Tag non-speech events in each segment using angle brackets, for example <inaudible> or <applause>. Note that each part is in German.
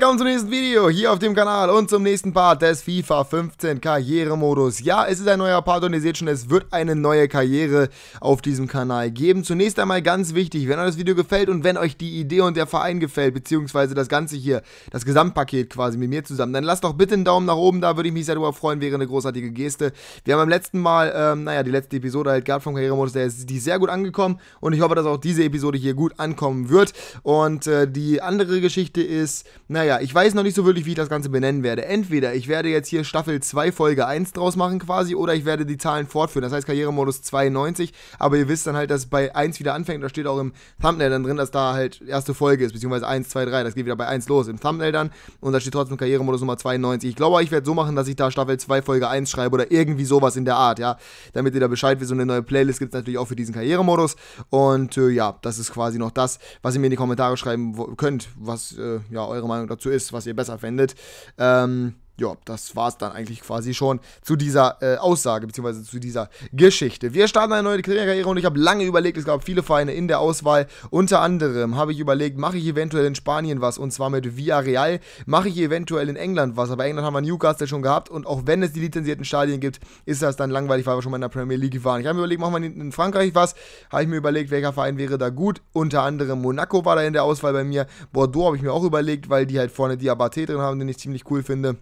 willkommen zum nächsten Video hier auf dem Kanal und zum nächsten Part des FIFA 15 Karrieremodus. Ja, es ist ein neuer Part und ihr seht schon, es wird eine neue Karriere auf diesem Kanal geben. Zunächst einmal ganz wichtig, wenn euch das Video gefällt und wenn euch die Idee und der Verein gefällt, beziehungsweise das Ganze hier, das Gesamtpaket quasi mit mir zusammen, dann lasst doch bitte einen Daumen nach oben da, würde ich mich sehr darüber freuen, wäre eine großartige Geste. Wir haben beim letzten Mal, ähm, naja, die letzte Episode halt gehabt vom Karrieremodus, der ist die sehr gut angekommen und ich hoffe, dass auch diese Episode hier gut ankommen wird. Und äh, die andere Geschichte ist, naja, naja, ich weiß noch nicht so wirklich, wie ich das Ganze benennen werde. Entweder ich werde jetzt hier Staffel 2 Folge 1 draus machen quasi, oder ich werde die Zahlen fortführen. Das heißt Karrieremodus 92, aber ihr wisst dann halt, dass bei 1 wieder anfängt. Da steht auch im Thumbnail dann drin, dass da halt erste Folge ist, beziehungsweise 1, 2, 3. Das geht wieder bei 1 los im Thumbnail dann. Und da steht trotzdem Karrieremodus Nummer 92. Ich glaube, ich werde so machen, dass ich da Staffel 2 Folge 1 schreibe oder irgendwie sowas in der Art, ja. Damit ihr da Bescheid wisst. So eine neue Playlist gibt es natürlich auch für diesen Karrieremodus. Und äh, ja, das ist quasi noch das, was ihr mir in die Kommentare schreiben könnt, was äh, ja eure Meinung Meinung dazu ist, was ihr besser findet. Ähm, ja, das war es dann eigentlich quasi schon zu dieser äh, Aussage beziehungsweise zu dieser Geschichte. Wir starten eine neue Karriere und ich habe lange überlegt, es gab viele Vereine in der Auswahl. Unter anderem habe ich überlegt, mache ich eventuell in Spanien was und zwar mit Villarreal, mache ich eventuell in England was, aber England haben wir Newcastle schon gehabt und auch wenn es die lizenzierten Stadien gibt, ist das dann langweilig, weil wir schon mal in der Premier League waren. Ich habe mir überlegt, machen wir in Frankreich was, habe ich mir überlegt, welcher Verein wäre da gut. Unter anderem Monaco war da in der Auswahl bei mir, Bordeaux habe ich mir auch überlegt, weil die halt vorne Diabaté drin haben, den ich ziemlich cool finde.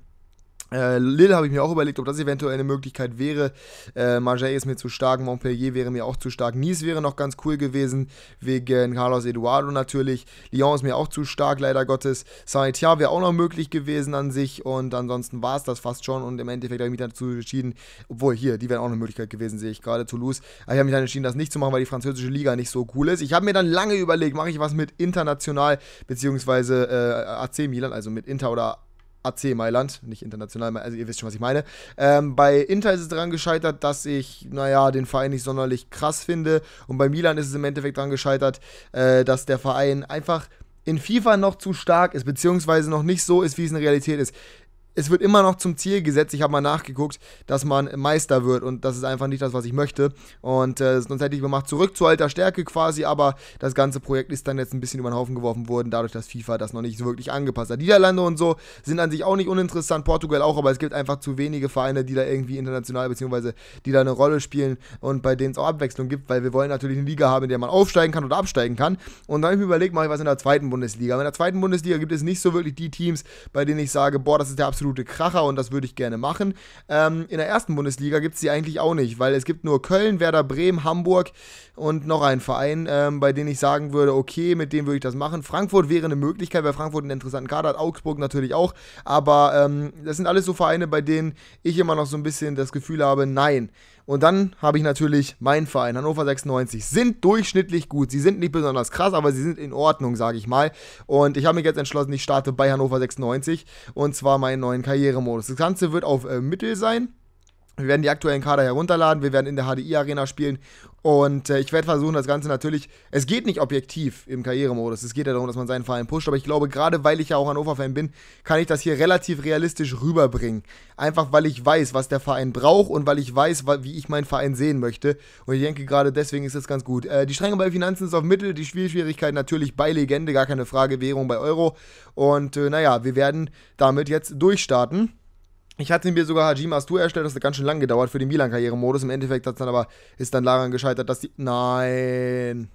Äh, Lille habe ich mir auch überlegt, ob das eventuell eine Möglichkeit wäre. Äh, Marseille ist mir zu stark, Montpellier wäre mir auch zu stark, Nice wäre noch ganz cool gewesen, wegen Carlos Eduardo natürlich. Lyon ist mir auch zu stark, leider Gottes. Saint-Etienne wäre auch noch möglich gewesen an sich und ansonsten war es das fast schon und im Endeffekt habe ich mich dazu entschieden, obwohl hier, die wären auch eine Möglichkeit gewesen, sehe ich gerade, Toulouse. Aber ich habe mich dann entschieden, das nicht zu machen, weil die französische Liga nicht so cool ist. Ich habe mir dann lange überlegt, mache ich was mit international, beziehungsweise äh, AC Milan, also mit Inter oder AC Mailand, nicht international, also ihr wisst schon, was ich meine. Ähm, bei Inter ist es daran gescheitert, dass ich, naja, den Verein nicht sonderlich krass finde. Und bei Milan ist es im Endeffekt daran gescheitert, äh, dass der Verein einfach in FIFA noch zu stark ist, beziehungsweise noch nicht so ist, wie es in Realität ist es wird immer noch zum Ziel gesetzt. Ich habe mal nachgeguckt, dass man Meister wird und das ist einfach nicht das, was ich möchte. Und äh, sonst hätte ich gemacht, zurück zu alter Stärke quasi, aber das ganze Projekt ist dann jetzt ein bisschen über den Haufen geworfen worden, dadurch, dass FIFA das noch nicht so wirklich angepasst hat. Niederlande und so sind an sich auch nicht uninteressant, Portugal auch, aber es gibt einfach zu wenige Vereine, die da irgendwie international beziehungsweise die da eine Rolle spielen und bei denen es auch Abwechslung gibt, weil wir wollen natürlich eine Liga haben, in der man aufsteigen kann oder absteigen kann. Und dann habe ich mir überlegt, mache ich was in der zweiten Bundesliga. Aber in der zweiten Bundesliga gibt es nicht so wirklich die Teams, bei denen ich sage, boah, das ist der absolute absolute Kracher und das würde ich gerne machen. Ähm, in der ersten Bundesliga gibt es die eigentlich auch nicht, weil es gibt nur Köln, Werder Bremen, Hamburg und noch einen Verein, ähm, bei dem ich sagen würde, okay, mit dem würde ich das machen. Frankfurt wäre eine Möglichkeit, weil Frankfurt einen interessanten Kader hat, Augsburg natürlich auch, aber ähm, das sind alles so Vereine, bei denen ich immer noch so ein bisschen das Gefühl habe, nein, und dann habe ich natürlich meinen Verein, Hannover 96, sind durchschnittlich gut. Sie sind nicht besonders krass, aber sie sind in Ordnung, sage ich mal. Und ich habe mich jetzt entschlossen, ich starte bei Hannover 96 und zwar meinen neuen Karrieremodus. Das Ganze wird auf äh, Mittel sein. Wir werden die aktuellen Kader herunterladen, wir werden in der HDI-Arena spielen und äh, ich werde versuchen, das Ganze natürlich. Es geht nicht objektiv im Karrieremodus, es geht ja darum, dass man seinen Verein pusht, aber ich glaube, gerade weil ich ja auch Hannover-Fan bin, kann ich das hier relativ realistisch rüberbringen. Einfach weil ich weiß, was der Verein braucht und weil ich weiß, wie ich meinen Verein sehen möchte. Und ich denke, gerade deswegen ist das ganz gut. Äh, die Strenge bei Finanzen ist auf Mittel, die Spielschwierigkeit natürlich bei Legende, gar keine Frage, Währung bei Euro. Und äh, naja, wir werden damit jetzt durchstarten. Ich hatte mir sogar Hajima Astur erstellt, das hat ganz schön lang gedauert für den Milan-Karrieremodus. Im Endeffekt hat dann aber, ist dann daran gescheitert, dass die. Nein.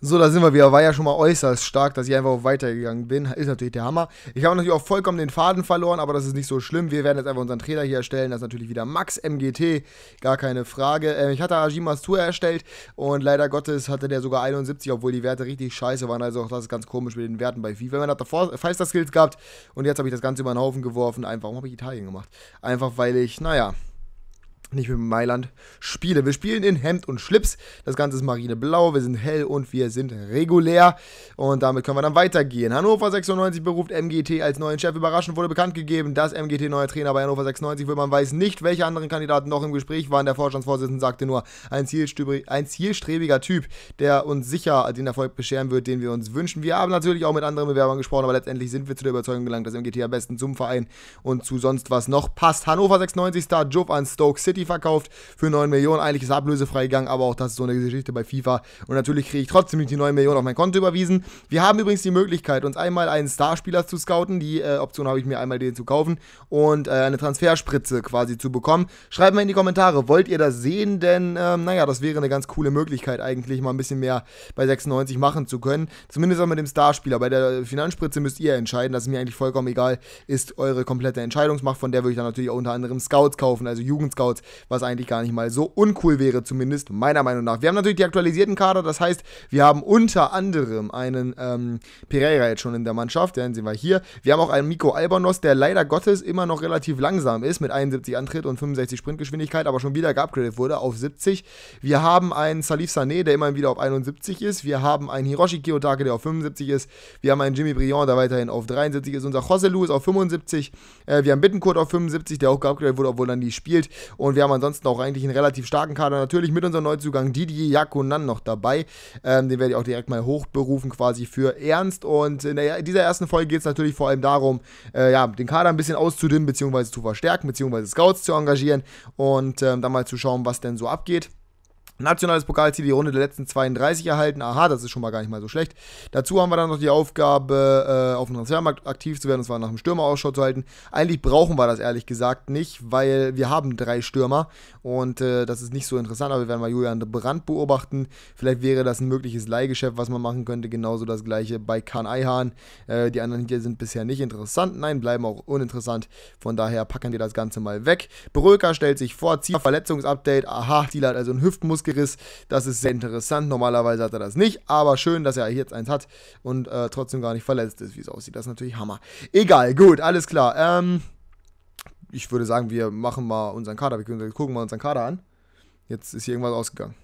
So, da sind wir wieder. War ja schon mal äußerst stark, dass ich einfach weitergegangen bin. Ist natürlich der Hammer. Ich habe natürlich auch vollkommen den Faden verloren, aber das ist nicht so schlimm. Wir werden jetzt einfach unseren Trainer hier erstellen. Das ist natürlich wieder Max MGT. Gar keine Frage. Äh, ich hatte Ajimas Tour erstellt und leider Gottes hatte der sogar 71, obwohl die Werte richtig scheiße waren. Also auch das ist ganz komisch mit den Werten bei FIFA. Man hat davor Feister Skills gehabt und jetzt habe ich das Ganze über den Haufen geworfen. Einfach, warum habe ich Italien gemacht? Einfach, weil ich, naja, nicht mit Mailand spiele. Wir spielen in Hemd und Schlips. Das Ganze ist marineblau, wir sind hell und wir sind regulär. Und damit können wir dann weitergehen. Hannover 96 beruft MGT als neuen Chef. Überraschend wurde bekannt gegeben, dass MGT neuer Trainer bei Hannover 96 wird. Man weiß nicht, welche anderen Kandidaten noch im Gespräch waren. Der Vorstandsvorsitzende sagte nur, ein, ein zielstrebiger Typ, der uns sicher den Erfolg bescheren wird, den wir uns wünschen. Wir haben natürlich auch mit anderen Bewerbern gesprochen, aber letztendlich sind wir zu der Überzeugung gelangt, dass MGT am besten zum Verein und zu sonst was noch passt. Hannover 96-Star Joe an Stoke City City verkauft für 9 Millionen. Eigentlich ist ablösefrei gegangen, aber auch das ist so eine Geschichte bei FIFA. Und natürlich kriege ich trotzdem nicht die 9 Millionen auf mein Konto überwiesen. Wir haben übrigens die Möglichkeit, uns einmal einen Starspieler zu scouten. Die äh, Option habe ich mir einmal den zu kaufen und äh, eine Transferspritze quasi zu bekommen. Schreibt mal in die Kommentare, wollt ihr das sehen? Denn ähm, naja, das wäre eine ganz coole Möglichkeit eigentlich, mal ein bisschen mehr bei 96 machen zu können. Zumindest auch mit dem Starspieler. Bei der Finanzspritze müsst ihr entscheiden. Das ist mir eigentlich vollkommen egal. Ist eure komplette Entscheidungsmacht. Von der würde ich dann natürlich auch unter anderem Scouts kaufen, also Jugendscouts, was eigentlich gar nicht mal so uncool wäre, zumindest meiner Meinung nach. Wir haben natürlich die aktualisierten Kader, das heißt, wir haben unter anderem einen ähm, Pereira jetzt schon in der Mannschaft, den sehen wir hier. Wir haben auch einen Miko Albanos, der leider Gottes immer noch relativ langsam ist, mit 71 Antritt und 65 Sprintgeschwindigkeit, aber schon wieder geupgradet wurde auf 70. Wir haben einen Salif Sané, der immerhin wieder auf 71 ist. Wir haben einen Hiroshi Kiyotake, der auf 75 ist. Wir haben einen Jimmy Briand, der weiterhin auf 73 ist. Unser Jose Lu auf 75. Äh, wir haben Bittencourt auf 75, der auch geupgradet wurde, obwohl er nie spielt. Und wir wir haben ansonsten auch eigentlich einen relativ starken Kader. Natürlich mit unserem Neuzugang Didier Jakunan noch dabei. Ähm, den werde ich auch direkt mal hochberufen quasi für Ernst. Und in, der, in dieser ersten Folge geht es natürlich vor allem darum, äh, ja, den Kader ein bisschen auszudünnen, beziehungsweise zu verstärken, beziehungsweise Scouts zu engagieren und ähm, dann mal zu schauen, was denn so abgeht. Nationales Pokalziel die Runde der letzten 32 erhalten. Aha, das ist schon mal gar nicht mal so schlecht. Dazu haben wir dann noch die Aufgabe, äh, auf dem Transfermarkt aktiv zu werden, und zwar nach dem Stürmerausschau zu halten. Eigentlich brauchen wir das ehrlich gesagt nicht, weil wir haben drei Stürmer und äh, das ist nicht so interessant, aber wir werden mal Julian Brandt beobachten. Vielleicht wäre das ein mögliches Leihgeschäft, was man machen könnte. Genauso das gleiche bei Kahn Eihahn. Äh, die anderen hier sind bisher nicht interessant, nein, bleiben auch uninteressant. Von daher packen wir das Ganze mal weg. Bröker stellt sich vor, Ziel Verletzungsupdate. Aha, Ziel hat also einen Hüftmuskel Kreuzbandriss. Das ist sehr interessant. Normalerweise hat er das nicht, aber schön, dass er jetzt eins hat und äh, trotzdem gar nicht verletzt ist, wie es aussieht. Das ist natürlich Hammer. Egal, gut, alles klar. Ähm, ich würde sagen, wir machen mal unseren Kader. Wir gucken mal unseren Kader an. Jetzt ist hier irgendwas ausgegangen.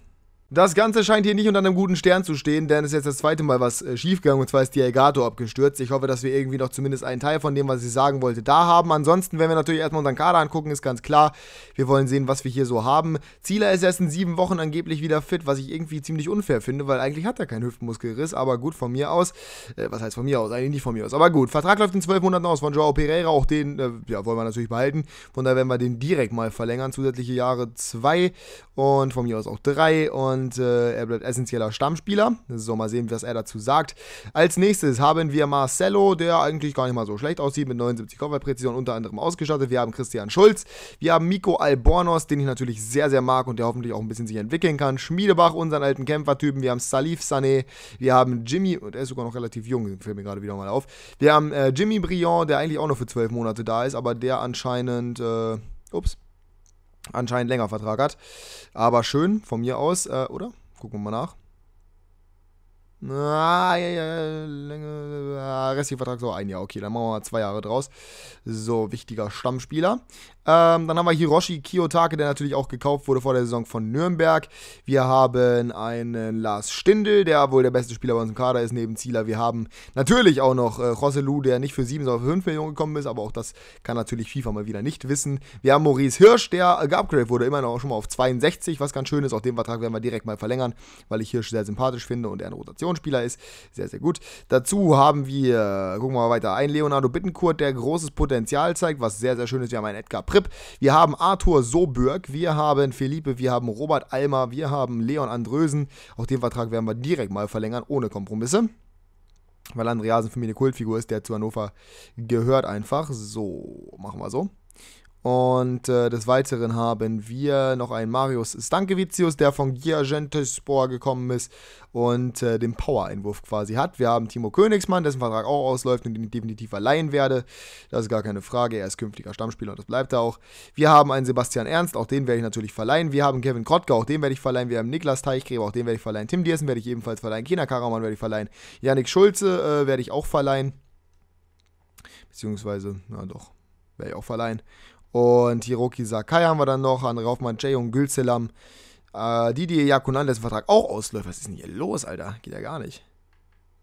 Das Ganze scheint hier nicht unter einem guten Stern zu stehen, denn es ist jetzt das zweite Mal was äh, schiefgegangen und zwar ist die Elgato abgestürzt. Ich hoffe, dass wir irgendwie noch zumindest einen Teil von dem, was ich sagen wollte, da haben. Ansonsten werden wir natürlich erstmal unseren Kader angucken, ist ganz klar. Wir wollen sehen, was wir hier so haben. Zieler ist erst in sieben Wochen angeblich wieder fit, was ich irgendwie ziemlich unfair finde, weil eigentlich hat er keinen Hüftmuskelriss, aber gut, von mir aus. Äh, was heißt von mir aus? Eigentlich nicht von mir aus, aber gut. Vertrag läuft in zwölf Monaten aus von Joao Pereira, auch den äh, ja, wollen wir natürlich behalten. Von daher werden wir den direkt mal verlängern, zusätzliche Jahre zwei und von mir aus auch drei und und äh, er bleibt essentieller Stammspieler. So, mal sehen, was er dazu sagt. Als nächstes haben wir Marcelo, der eigentlich gar nicht mal so schlecht aussieht, mit 79 Kopfballpräzision unter anderem ausgestattet. Wir haben Christian Schulz, wir haben Miko Albornoz, den ich natürlich sehr, sehr mag und der hoffentlich auch ein bisschen sich entwickeln kann. Schmiedebach, unseren alten Kämpfertypen, wir haben Salif Sané, wir haben Jimmy, und er ist sogar noch relativ jung, fällt mir gerade wieder mal auf. Wir haben äh, Jimmy Briand, der eigentlich auch noch für zwölf Monate da ist, aber der anscheinend, äh, ups, anscheinend länger Vertrag hat. Aber schön, von mir aus, äh, oder? Gucken wir mal nach. Ah, ja, ja, Länge, ah, äh, Restvertrag so ein Jahr. Okay, dann machen wir mal zwei Jahre draus. So, wichtiger Stammspieler. Ähm, dann haben wir Hiroshi Kiyotake, der natürlich auch gekauft wurde vor der Saison von Nürnberg. Wir haben einen Lars Stindl, der wohl der beste Spieler bei uns im Kader ist, neben Zieler. Wir haben natürlich auch noch äh, José Lu, der nicht für 7, sondern für 5 Millionen gekommen ist, aber auch das kann natürlich FIFA mal wieder nicht wissen. Wir haben Maurice Hirsch, der äh, geupgradet wurde, immer noch schon mal auf 62, was ganz schön ist. Auch den Vertrag werden wir direkt mal verlängern, weil ich Hirsch sehr sympathisch finde und er eine Rotation Frauenspieler ist. Sehr, sehr gut. Dazu haben wir, gucken wir mal weiter, ein Leonardo Bittencourt, der großes Potenzial zeigt, was sehr, sehr schön ist. Wir haben einen Edgar Pripp. Wir haben Arthur Sobürg. Wir haben Philippe. Wir haben Robert Almer. Wir haben Leon Andrösen. Auch den Vertrag werden wir direkt mal verlängern, ohne Kompromisse. Weil Andreasen für mich eine Kultfigur ist, der zu Hannover gehört einfach. So, machen wir so. Und äh, des Weiteren haben wir noch einen Marius Stankevicius, der von Giagentespor gekommen ist und äh, den Power-Einwurf quasi hat. Wir haben Timo Königsmann, dessen Vertrag auch ausläuft und den ich definitiv verleihen werde. Das ist gar keine Frage. Er ist künftiger Stammspieler und das bleibt er auch. Wir haben einen Sebastian Ernst, auch den werde ich natürlich verleihen. Wir haben Kevin Krottke, auch den werde ich verleihen. Wir haben Niklas Teichgräber, auch den werde ich verleihen. Tim Diersen werde ich ebenfalls verleihen. Kina Karaman werde ich verleihen. Yannick Schulze äh, werde ich auch verleihen. Beziehungsweise, na doch, werde ich auch verleihen. Und Hiroki Sakai haben wir dann noch, andere Hoffmann, Jay Gülselam. Äh, Didier Yakunan, dessen Vertrag auch ausläuft. Was ist denn hier los, Alter? Geht ja gar nicht.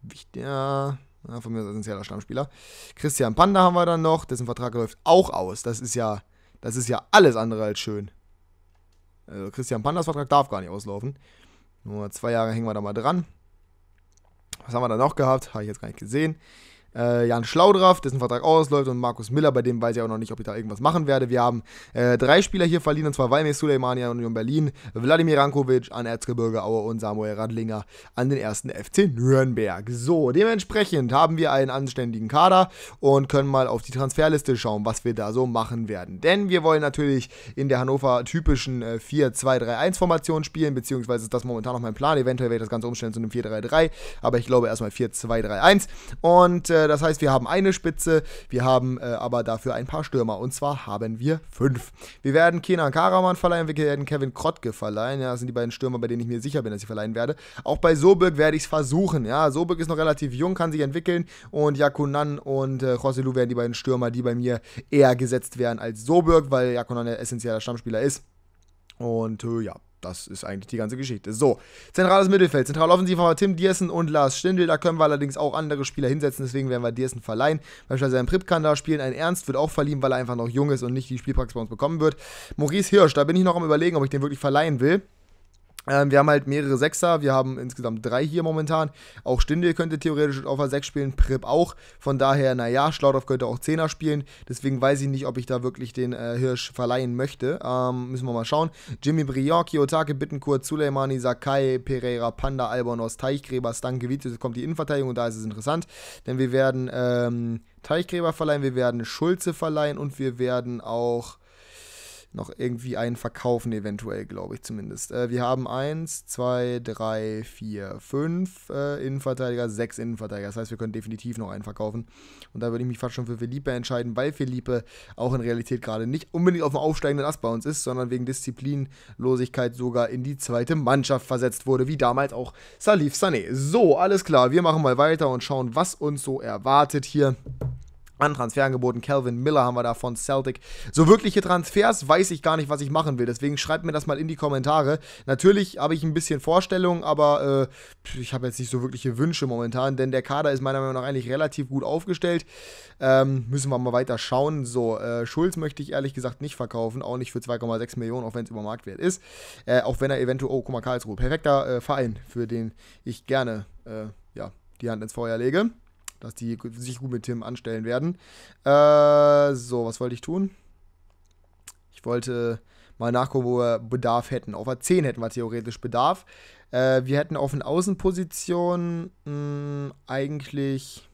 Wichtiger. Ja, von mir ist essentieller Stammspieler. Christian Panda haben wir dann noch, dessen Vertrag läuft auch aus. Das ist ja, das ist ja alles andere als schön. Also Christian Pandas Vertrag darf gar nicht auslaufen. Nur zwei Jahre hängen wir da mal dran. Was haben wir da noch gehabt? Habe ich jetzt gar nicht gesehen äh, Jan Schlaudraff, dessen Vertrag ausläuft, und Markus Miller, bei dem weiß ich auch noch nicht, ob ich da irgendwas machen werde. Wir haben äh, drei Spieler hier verliehen, und zwar Valmir Suleimani an Union Berlin, Wladimir Rankovic an Erzgebirge Aue und Samuel Radlinger an den ersten FC Nürnberg. So, dementsprechend haben wir einen anständigen Kader und können mal auf die Transferliste schauen, was wir da so machen werden. Denn wir wollen natürlich in der Hannover typischen äh, 4-2-3-1-Formation spielen, beziehungsweise ist das momentan noch mein Plan. Eventuell werde ich das Ganze umstellen zu einem 4-3-3, aber ich glaube erstmal 4-2-3-1. Und äh, äh, das heißt, wir haben eine Spitze, wir haben äh, aber dafür ein paar Stürmer. Und zwar haben wir fünf. Wir werden Kenan Karaman verleihen, wir werden Kevin Krotke verleihen. Ja, das sind die beiden Stürmer, bei denen ich mir sicher bin, dass ich verleihen werde. Auch bei Sobirg werde ich es versuchen. Ja, Sobirg ist noch relativ jung, kann sich entwickeln. Und Jakunan und äh, José werden die beiden Stürmer, die bei mir eher gesetzt werden als Sobirg, weil Jakunan der essentieller Stammspieler ist. Und äh, ja, das ist eigentlich die ganze Geschichte. So, zentrales Mittelfeld. Zentraloffensiv haben wir Tim Diersen und Lars Stindl. Da können wir allerdings auch andere Spieler hinsetzen, deswegen werden wir Diersen verleihen. Beispielsweise ein Prip kann da spielen. Ein Ernst wird auch verliehen, weil er einfach noch jung ist und nicht die Spielpraxis bei uns bekommen wird. Maurice Hirsch, da bin ich noch am Überlegen, ob ich den wirklich verleihen will. Ähm, wir haben halt mehrere Sechser, wir haben insgesamt drei hier momentan. Auch Stindel könnte theoretisch auf der 6 spielen, Prip auch. Von daher, naja, Schlaudoff könnte auch Zehner spielen. Deswegen weiß ich nicht, ob ich da wirklich den äh, Hirsch verleihen möchte. Ähm, müssen wir mal schauen. Jimmy Briand, Kiyotake, Bittenkur, Suleimani, Sakai, Pereira, Panda, Albonos, Teichgräber, Stanke, Stankiewicz. Jetzt kommt die Innenverteidigung und da ist es interessant, denn wir werden ähm, Teichgräber verleihen, wir werden Schulze verleihen und wir werden auch noch irgendwie einen verkaufen, eventuell, glaube ich zumindest. Äh, wir haben 1, 2, 3, 4, 5 Innenverteidiger, 6 Innenverteidiger. Das heißt, wir können definitiv noch einen verkaufen. Und da würde ich mich fast schon für Felipe entscheiden, weil Felipe auch in Realität gerade nicht unbedingt auf dem aufsteigenden Ast bei uns ist, sondern wegen Disziplinlosigkeit sogar in die zweite Mannschaft versetzt wurde, wie damals auch Salif Sané. So, alles klar, wir machen mal weiter und schauen, was uns so erwartet hier an Transferangeboten. Calvin Miller haben wir da von Celtic. So wirkliche Transfers weiß ich gar nicht, was ich machen will. Deswegen schreibt mir das mal in die Kommentare. Natürlich habe ich ein bisschen Vorstellungen, aber äh, ich habe jetzt nicht so wirkliche Wünsche momentan, denn der Kader ist meiner Meinung nach eigentlich relativ gut aufgestellt. Ähm, müssen wir mal weiter schauen. So, äh, Schulz möchte ich ehrlich gesagt nicht verkaufen, auch nicht für 2,6 Millionen, auch wenn es über Marktwert ist. Äh, auch wenn er eventuell, oh, guck mal, Karlsruhe, perfekter äh, Verein, für den ich gerne äh, ja, die Hand ins Feuer lege dass die sich gut mit Tim anstellen werden. Äh, so, was wollte ich tun? Ich wollte mal nachgucken, wo wir Bedarf hätten. Auf der 10 hätten wir theoretisch Bedarf. Äh, wir hätten auf den Außenpositionen mh, hm, eigentlich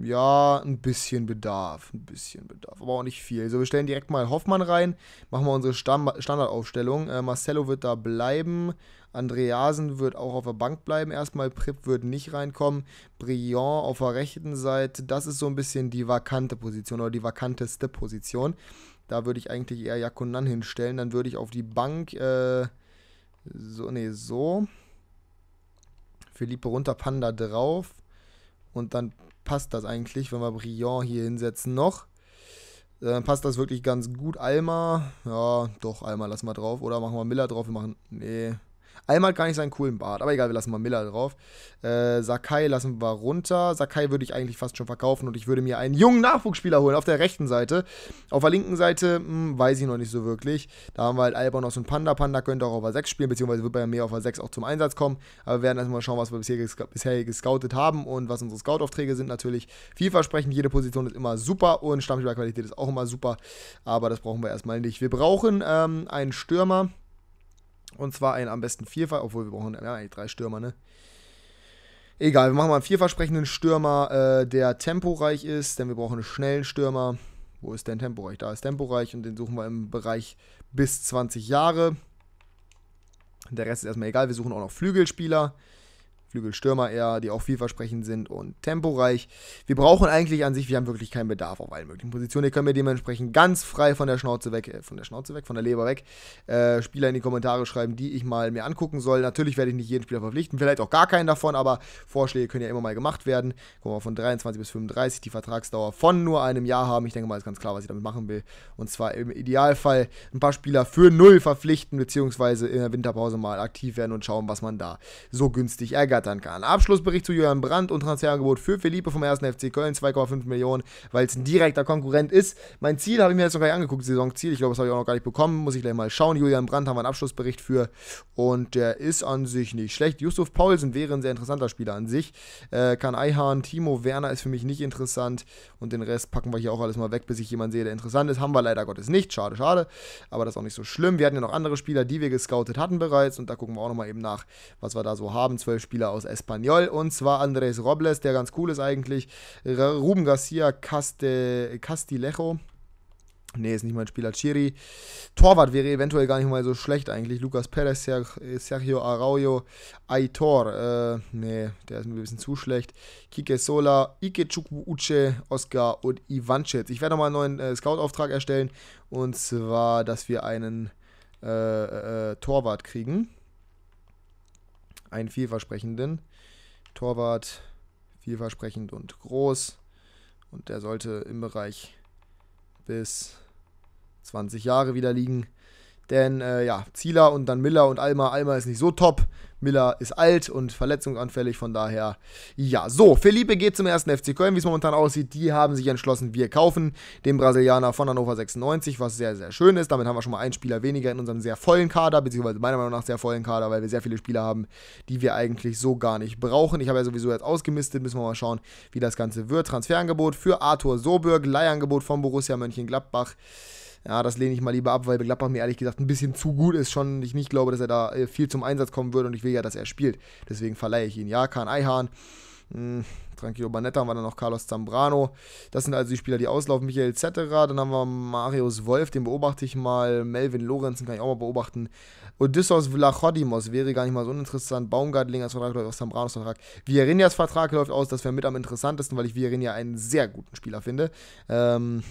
ja, ein bisschen Bedarf, ein bisschen Bedarf, aber auch nicht viel. So, wir stellen direkt mal Hoffmann rein, machen wir unsere Stamm Standardaufstellung. Äh, Marcelo wird da bleiben, Andreasen wird auch auf der Bank bleiben. Erstmal Prip wird nicht reinkommen. Briand auf der rechten Seite, das ist so ein bisschen die vakante Position oder die vakanteste Position. Da würde ich eigentlich eher Jakonan hinstellen. Dann würde ich auf die Bank, äh, so, nee, so. Philippe runter, Panda drauf. Und dann passt das eigentlich, wenn wir Briand hier hinsetzen noch. Dann äh, passt das wirklich ganz gut. Alma, ja, doch, Alma lassen wir drauf. Oder machen wir Miller drauf? Wir machen, nee, Alma hat gar nicht seinen coolen Bart, aber egal, wir lassen mal Miller drauf. Äh, Sakai lassen wir runter. Sakai würde ich eigentlich fast schon verkaufen und ich würde mir einen jungen Nachwuchsspieler holen auf der rechten Seite. Auf der linken Seite mh, hm, weiß ich noch nicht so wirklich. Da haben wir halt Albonos und Panda. Panda könnte auch auf der 6 spielen, beziehungsweise wird bei mir auf der 6 auch zum Einsatz kommen. Aber wir werden erstmal schauen, was wir bisher, gesc bisher gescoutet haben und was unsere Scout-Aufträge sind. Natürlich vielversprechend, jede Position ist immer super und Stammspielerqualität ist auch immer super. Aber das brauchen wir erstmal nicht. Wir brauchen ähm, einen Stürmer. Und zwar einen am besten Vierfach, obwohl wir brauchen ja, eigentlich drei Stürmer, ne? Egal, wir machen mal einen vielversprechenden Stürmer, äh, der temporeich ist, denn wir brauchen einen schnellen Stürmer. Wo ist denn temporeich? Da ist temporeich und den suchen wir im Bereich bis 20 Jahre. Der Rest ist erstmal egal, wir suchen auch noch Flügelspieler. Flügelstürmer eher, die auch vielversprechend sind und temporeich. Wir brauchen eigentlich an sich, wir haben wirklich keinen Bedarf auf allen möglichen Positionen. Hier können wir dementsprechend ganz frei von der Schnauze weg, äh, von der Schnauze weg, von der Leber weg, äh, Spieler in die Kommentare schreiben, die ich mal mir angucken soll. Natürlich werde ich nicht jeden Spieler verpflichten, vielleicht auch gar keinen davon, aber Vorschläge können ja immer mal gemacht werden. Gucken wir mal von 23 bis 35, die Vertragsdauer von nur einem Jahr haben. Ich denke mal, ist ganz klar, was ich damit machen will. Und zwar im Idealfall ein paar Spieler für null verpflichten, beziehungsweise in der Winterpause mal aktiv werden und schauen, was man da so günstig ergreift kann. Abschlussbericht zu Julian Brandt und Transferangebot für Philippe vom 1. FC Köln, 2,5 Millionen, weil es ein direkter Konkurrent ist. Mein Ziel habe ich mir jetzt noch gar nicht angeguckt, Saisonziel. Ich glaube, das habe ich auch noch gar nicht bekommen. Muss ich gleich mal schauen. Julian Brandt haben wir einen Abschlussbericht für und der ist an sich nicht schlecht. Yusuf Paulsen wäre ein sehr interessanter Spieler an sich. Äh, Kan Eihan, Timo Werner ist für mich nicht interessant und den Rest packen wir hier auch alles mal weg, bis ich jemanden sehe, der interessant ist. Haben wir leider Gottes nicht. Schade, schade. Aber das ist auch nicht so schlimm. Wir hatten ja noch andere Spieler, die wir gescoutet hatten bereits und da gucken wir auch nochmal eben nach, was wir da so haben. Zwölf Spieler Spieler aus Espanyol und zwar Andrés Robles, der ganz cool ist eigentlich, Ruben Garcia Caste, Castillejo, Nee, ist nicht mein Spieler. Chiri. Torwart wäre eventuell gar nicht mal so schlecht eigentlich. Lucas Perez, Sergio Araujo, Aitor. Äh, nee, der ist mir ein bisschen zu schlecht. Kike Sola, Ike Uche, Oscar und Ivancic. Ich werde nochmal einen neuen äh, Scout-Auftrag erstellen. Und zwar, dass wir einen äh, äh, Torwart kriegen einen vielversprechenden Torwart, vielversprechend und groß. Und der sollte im Bereich bis 20 Jahre wieder liegen. Denn äh, ja, Zieler und dann Miller und Alma. Alma ist nicht so top. Miller ist alt und verletzungsanfällig, von daher, ja. So, Felipe geht zum ersten FC Köln, wie es momentan aussieht. Die haben sich entschlossen, wir kaufen den Brasilianer von Hannover 96, was sehr, sehr schön ist. Damit haben wir schon mal einen Spieler weniger in unserem sehr vollen Kader, beziehungsweise meiner Meinung nach sehr vollen Kader, weil wir sehr viele Spieler haben, die wir eigentlich so gar nicht brauchen. Ich habe ja sowieso jetzt ausgemistet, müssen wir mal schauen, wie das Ganze wird. Transferangebot für Arthur Soburg, Leihangebot von Borussia Mönchengladbach ja, das lehne ich mal lieber ab, weil Gladbach mir ehrlich gesagt ein bisschen zu gut ist schon. Ich nicht glaube, dass er da äh, viel zum Einsatz kommen würde und ich will ja, dass er spielt. Deswegen verleihe ich ihn. Ja, Kahn Eihahn. Hm, Tranquillo Banetta haben wir dann noch Carlos Zambrano. Das sind also die Spieler, die auslaufen. Michael Zetterer, dann haben wir Marius Wolf, den beobachte ich mal. Melvin Lorenzen kann ich auch mal beobachten. Odysseus Vlachodimos wäre gar nicht mal so uninteressant. Baumgartlingers Vertrag läuft aus, Zambranos Vertrag. Villarinhas Vertrag läuft aus, das wäre mit am interessantesten, weil ich Vierinia einen sehr guten Spieler finde. Ähm,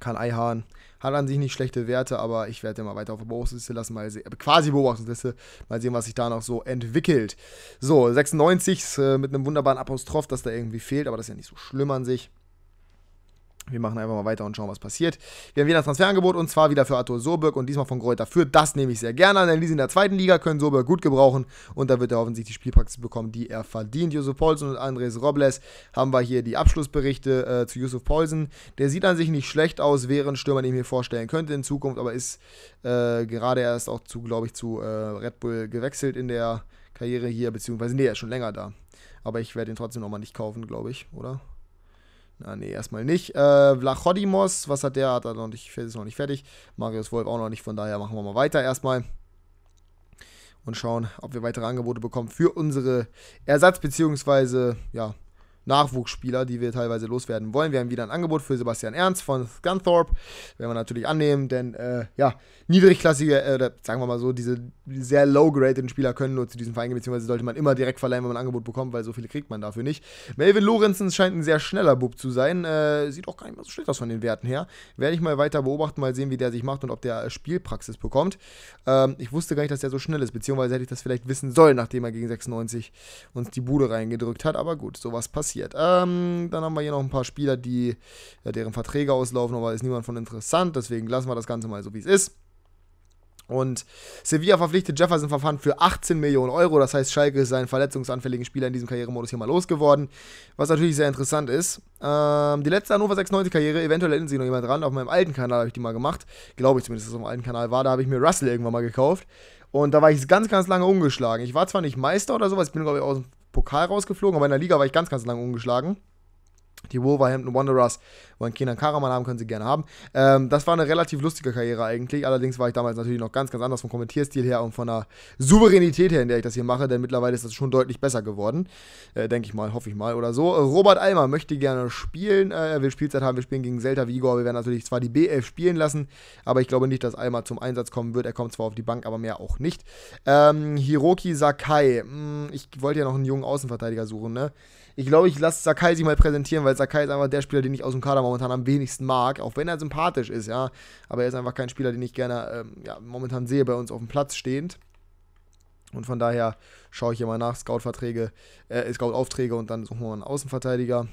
kann Eihahn. Hat an sich nicht schlechte Werte, aber ich werde den mal weiter auf der Beobachtungsliste lassen, mal sehen, quasi Beobachtungsliste, mal sehen, was sich da noch so entwickelt. So, 96 äh, mit einem wunderbaren Apostroph, dass da irgendwie fehlt, aber das ist ja nicht so schlimm an sich. Wir machen einfach mal weiter und schauen, was passiert. Wir haben wieder ein Transferangebot und zwar wieder für Arthur Soberg und diesmal von Greuther Fürth. Das nehme ich sehr gerne an, denn die sind in der zweiten Liga, können Soberg gut gebrauchen und da wird er offensichtlich die Spielpraxis bekommen, die er verdient. Josef Paulsen und Andres Robles haben wir hier die Abschlussberichte äh, zu Josef Paulsen. Der sieht an sich nicht schlecht aus, wäre ein Stürmer, den ich mir vorstellen könnte in Zukunft, aber ist äh, gerade erst auch zu, glaube ich, zu äh, Red Bull gewechselt in der Karriere hier, beziehungsweise, nee, er ist schon länger da. Aber ich werde ihn trotzdem nochmal nicht kaufen, glaube ich, oder? Na, ah, nee, erstmal nicht. Äh, Vlachodimos, was hat der? Hat er noch nicht, ist noch nicht fertig. Marius Wolf auch noch nicht, von daher machen wir mal weiter erstmal. Und schauen, ob wir weitere Angebote bekommen für unsere Ersatz- bzw. ja, Nachwuchsspieler, die wir teilweise loswerden wollen. Wir haben wieder ein Angebot für Sebastian Ernst von Scunthorpe. Werden wir natürlich annehmen, denn äh, ja, niedrigklassige, äh, oder sagen wir mal so, diese sehr low-gradeden Spieler können nur zu diesem Verein gehen, beziehungsweise sollte man immer direkt verleihen, wenn man ein Angebot bekommt, weil so viele kriegt man dafür nicht. Melvin Lorenzen scheint ein sehr schneller Bub zu sein. Äh, sieht auch gar nicht mal so schlecht aus von den Werten her. Werde ich mal weiter beobachten, mal sehen, wie der sich macht und ob der äh, Spielpraxis bekommt. Ähm, ich wusste gar nicht, dass der so schnell ist, beziehungsweise hätte ich das vielleicht wissen sollen, nachdem er gegen 96 uns die Bude reingedrückt hat. Aber gut, sowas passiert passiert. Ähm, dann haben wir hier noch ein paar Spieler, die, ja, deren Verträge auslaufen, aber ist niemand von interessant. Deswegen lassen wir das Ganze mal so, wie es ist. Und Sevilla verpflichtet Jefferson verfahren für 18 Millionen Euro. Das heißt, Schalke ist seinen verletzungsanfälligen Spieler in diesem Karrieremodus hier mal losgeworden. Was natürlich sehr interessant ist. Ähm, die letzte Hannover 96-Karriere, eventuell erinnert sich noch jemand dran. Auf meinem alten Kanal habe ich die mal gemacht. Glaube ich zumindest, dass es auf meinem alten Kanal war. Da habe ich mir Russell irgendwann mal gekauft. Und da war ich ganz, ganz lange umgeschlagen. Ich war zwar nicht Meister oder sowas, ich bin, glaube ich, aus dem Pokal rausgeflogen, aber in der Liga war ich ganz, ganz lang ungeschlagen. Die Wolverhampton Wanderers wollen Kenan Karaman haben, können sie gerne haben. Ähm, das war eine relativ lustige Karriere eigentlich. Allerdings war ich damals natürlich noch ganz, ganz anders vom Kommentierstil her und von der Souveränität her, in der ich das hier mache, denn mittlerweile ist das schon deutlich besser geworden. Äh, Denke ich mal, hoffe ich mal oder so. Äh, Robert Almer möchte gerne spielen. Äh, er will Spielzeit haben. Wir spielen gegen Celta Vigor. Wir werden natürlich zwar die B11 spielen lassen, aber ich glaube nicht, dass Almer zum Einsatz kommen wird. Er kommt zwar auf die Bank, aber mehr auch nicht. Ähm, Hiroki Sakai. Hm, ich wollte ja noch einen jungen Außenverteidiger suchen, ne? Ich glaube, ich lasse Sakai sich mal präsentieren, weil Sakai ist einfach der Spieler, den ich aus dem Kader momentan am wenigsten mag, auch wenn er sympathisch ist, ja. Aber er ist einfach kein Spieler, den ich gerne ähm, ja, momentan sehe bei uns auf dem Platz stehend. Und von daher schaue ich hier mal nach, Scout-Verträge, äh, Scout-Aufträge und dann suchen wir mal einen Außenverteidiger.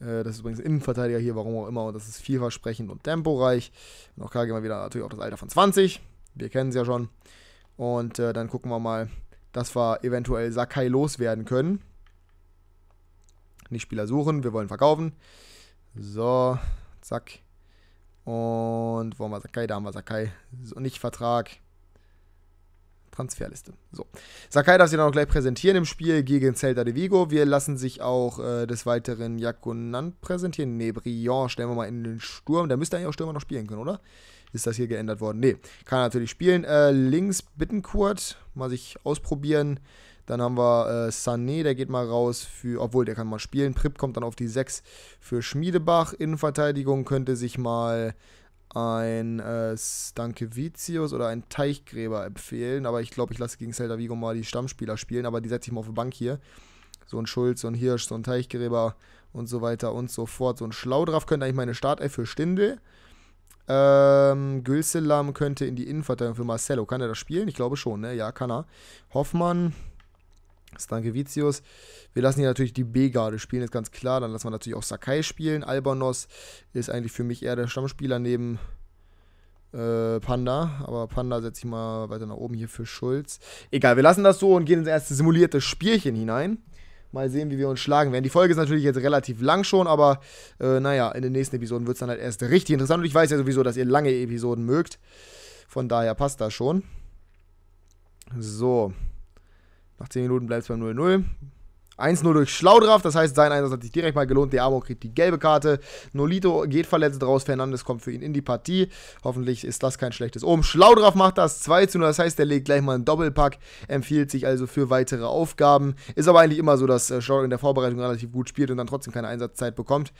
Äh, das ist übrigens Innenverteidiger hier, warum auch immer. Und das ist vielversprechend und temporeich. Und auch klar gehen wir wieder natürlich auch das Alter von 20. Wir kennen es ja schon. Und äh, dann gucken wir mal, dass wir eventuell Sakai loswerden können. Nicht Spieler suchen, wir wollen verkaufen. So, zack. Und wo haben wir Sakai? Da haben wir Sakai. So, nicht Vertrag. Transferliste. So. Sakai darf sich dann auch gleich präsentieren im Spiel gegen Celta de Vigo. Wir lassen sich auch äh, des Weiteren Jakunan präsentieren. Ne, Briand stellen wir mal in den Sturm. Der müsste eigentlich auch Stürmer noch spielen können, oder? Ist das hier geändert worden? Ne, kann natürlich spielen. Äh, links Bittenkurt, mal sich ausprobieren. Dann haben wir äh, Sané, der geht mal raus für, obwohl der kann mal spielen. Prip kommt dann auf die 6 für Schmiedebach. Innenverteidigung könnte sich mal ein äh, Stankevicius oder ein Teichgräber empfehlen. Aber ich glaube, ich lasse gegen Celta Vigo mal die Stammspieler spielen. Aber die setze ich mal auf die Bank hier. So ein Schulz, so ein Hirsch, so ein Teichgräber und so weiter und so fort. So ein Schlaudraff könnte eigentlich meine Startelf für Stindel. Ähm, Gülselam könnte in die Innenverteidigung für Marcelo. Kann er das spielen? Ich glaube schon, ne? Ja, kann er. Hoffmann Stankiewiczius. Wir lassen hier natürlich die B-Garde spielen, ist ganz klar. Dann lassen wir natürlich auch Sakai spielen. Albanos ist eigentlich für mich eher der Stammspieler neben äh, Panda. Aber Panda setze ich mal weiter nach oben hier für Schulz. Egal, wir lassen das so und gehen ins erste simulierte Spielchen hinein. Mal sehen, wie wir uns schlagen werden. Die Folge ist natürlich jetzt relativ lang schon, aber äh, naja, in den nächsten Episoden wird es dann halt erst richtig interessant. Und ich weiß ja sowieso, dass ihr lange Episoden mögt. Von daher passt das schon. So. Nach 10 Minuten bleibt es beim 0-0. 1-0 durch Schlaudraff, das heißt, sein Einsatz hat sich direkt mal gelohnt. Der Amor kriegt die gelbe Karte. Nolito geht verletzt raus. Fernandes kommt für ihn in die Partie. Hoffentlich ist das kein schlechtes Omen. Schlaudraff macht das 2-0, das heißt, er legt gleich mal einen Doppelpack. Empfiehlt sich also für weitere Aufgaben. Ist aber eigentlich immer so, dass äh, Schlaudraff in der Vorbereitung relativ gut spielt und dann trotzdem keine Einsatzzeit bekommt.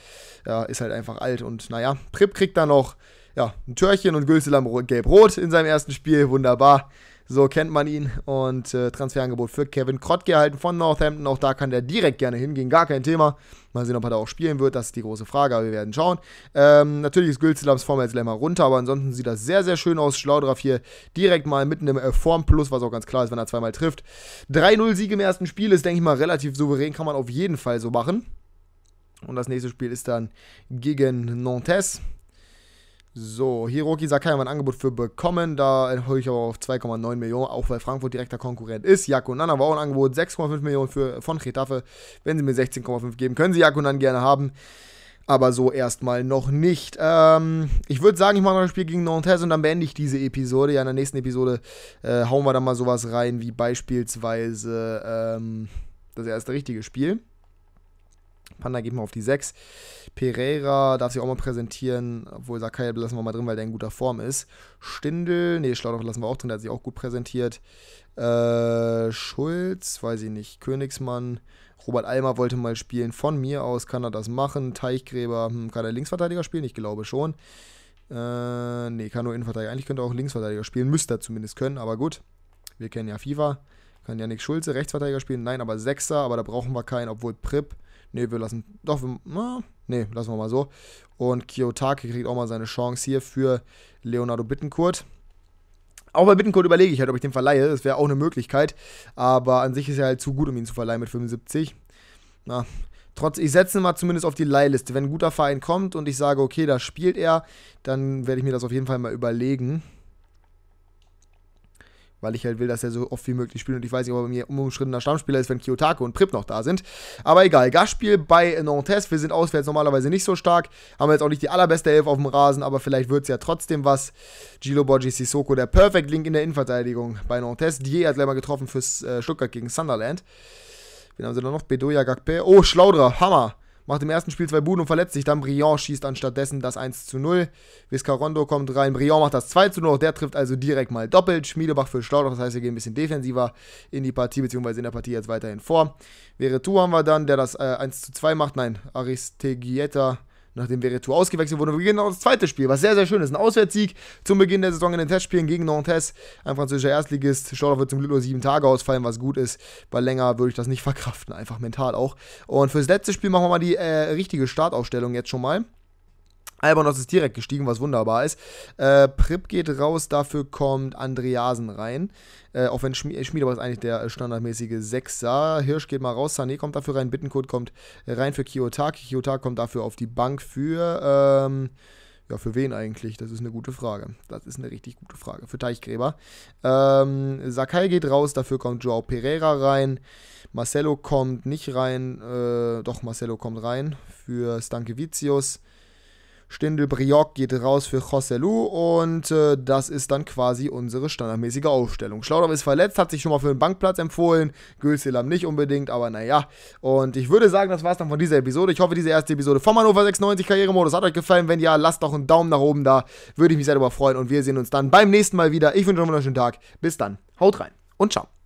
Ja, ist halt einfach alt und naja. Prip kriegt dann noch ja, ein Türchen und Gülselam gelb-rot in seinem ersten Spiel. Wunderbar. So kennt man ihn. Und äh, Transferangebot für Kevin Krott gehalten von Northampton. Auch da kann der direkt gerne hingehen. Gar kein Thema. Mal sehen, ob er da auch spielen wird. Das ist die große Frage, aber wir werden schauen. Ähm, natürlich ist Gülzelams Form jetzt gleich mal runter, aber ansonsten sieht das sehr, sehr schön aus. Schlaudraff hier direkt mal mit einem äh, Form-Plus, was auch ganz klar ist, wenn er zweimal trifft. 3-0-Sieg im ersten Spiel ist, denke ich mal, relativ souverän. Kann man auf jeden Fall so machen. Und das nächste Spiel ist dann gegen Nantes. So, Hiroki Sakai haben ein Angebot für bekommen, da erhöhe ich aber auf 2,9 Millionen, auch weil Frankfurt direkter Konkurrent ist. Yakunan aber auch ein Angebot, 6,5 Millionen für, von Getafe. Wenn sie mir 16,5 geben, können sie Yakunan gerne haben. Aber so erstmal noch nicht. Ähm, ich würde sagen, ich mache noch ein Spiel gegen Nantes und dann beende ich diese Episode. Ja, in der nächsten Episode äh, hauen wir dann mal sowas rein, wie beispielsweise ähm, das erste richtige Spiel. Panda geht mal auf die 6. Pereira darf sich auch mal präsentieren, obwohl Sakai lassen wir mal drin, weil der in guter Form ist. Stindel, nee, Schlaudoff lassen wir auch drin, der hat sich auch gut präsentiert. Äh, Schulz, weiß ich nicht, Königsmann, Robert Almer wollte mal spielen. Von mir aus kann er das machen. Teichgräber, hm, kann er Linksverteidiger spielen? Ich glaube schon. Äh, nee, kann nur Innenverteidiger. Eigentlich könnte er auch Linksverteidiger spielen, müsste er zumindest können, aber gut. Wir kennen ja FIFA. Kann Janik Schulze Rechtsverteidiger spielen? Nein, aber Sechser, aber da brauchen wir keinen, obwohl Prip Ne, wir lassen. Doch, wir, na, lassen wir mal so. Und Kiyotake kriegt auch mal seine Chance hier für Leonardo Bittencourt. Auch bei Bittencourt überlege ich halt, ob ich den verleihe. Das wäre auch eine Möglichkeit. Aber an sich ist er halt zu gut, um ihn zu verleihen mit 75. Na, trotz, ich setze ihn mal zumindest auf die Leihliste. Wenn ein guter Verein kommt und ich sage, okay, da spielt er, dann werde ich mir das auf jeden Fall mal überlegen weil ich halt will, dass er so oft wie möglich spielt und ich weiß nicht, ob er bei mir umschrittener Stammspieler ist, wenn Kiyotako und Prip noch da sind. Aber egal, Gastspiel bei Nantes, wir sind auswärts normalerweise nicht so stark, haben jetzt auch nicht die allerbeste Elf auf dem Rasen, aber vielleicht wird es ja trotzdem was. Gilo Borgi Sissoko, der Perfect Link in der Innenverteidigung bei Nantes. Die hat gleich mal getroffen fürs äh, Stuttgart gegen Sunderland. Wen haben sie da noch? Bedoya Gakpe. Oh, Schlaudra, Hammer macht im ersten Spiel zwei Buden und verletzt sich. Dann Briand schießt anstattdessen das 1 zu 0. Viscarondo kommt rein. Briand macht das 2 zu 0. Auch der trifft also direkt mal doppelt. Schmiedebach für Staudoch. Das heißt, wir gehen ein bisschen defensiver in die Partie, beziehungsweise in der Partie jetzt weiterhin vor. Veretout haben wir dann, der das äh, 1 zu 2 macht. Nein, Aristegieta nachdem Veretout ausgewechselt wurde. Wir gehen noch das zweite Spiel, was sehr, sehr schön ist. Ein Auswärtssieg zum Beginn der Saison in den Testspielen gegen Nantes. Ein französischer Erstligist. Scholler wird zum Glück nur sieben Tage ausfallen, was gut ist. Bei länger würde ich das nicht <laughs> verkraften, einfach mental auch. Und fürs letzte Spiel machen wir mal die äh, richtige Startaufstellung jetzt schon mal. Albonos ist direkt gestiegen, was wunderbar ist. Äh, Prip geht raus, dafür kommt Andreasen rein. Äh, auch wenn Schmied, äh, Schmied aber ist eigentlich der äh, standardmäßige Sechser. Hirsch geht mal raus, Sané kommt dafür rein, Bittenkurt kommt rein für Kiyotaki. Kiyotaki kommt dafür auf die Bank für... Ähm, ja, für wen eigentlich? Das ist eine gute Frage. Das ist eine richtig gute Frage. Für Teichgräber. Ähm, Sakai geht raus, dafür kommt Joao Pereira rein. Marcelo kommt nicht rein. Äh, doch, Marcelo kommt rein für Stankiewicz. Stindel Brioc geht raus für Joselu und äh, das ist dann quasi unsere standardmäßige Aufstellung. Schlauder ist verletzt, hat sich schon mal für einen Bankplatz empfohlen, Gülselam nicht unbedingt, aber naja. Und ich würde sagen, das war's dann von dieser Episode. Ich hoffe, diese erste Episode vom Hannover 96 Karrieremodus hat euch gefallen. Wenn ja, lasst doch einen Daumen nach oben da, würde ich mich sehr darüber freuen und wir sehen uns dann beim nächsten Mal wieder. Ich wünsche euch einen wunderschönen Tag. Bis dann, haut rein und ciao.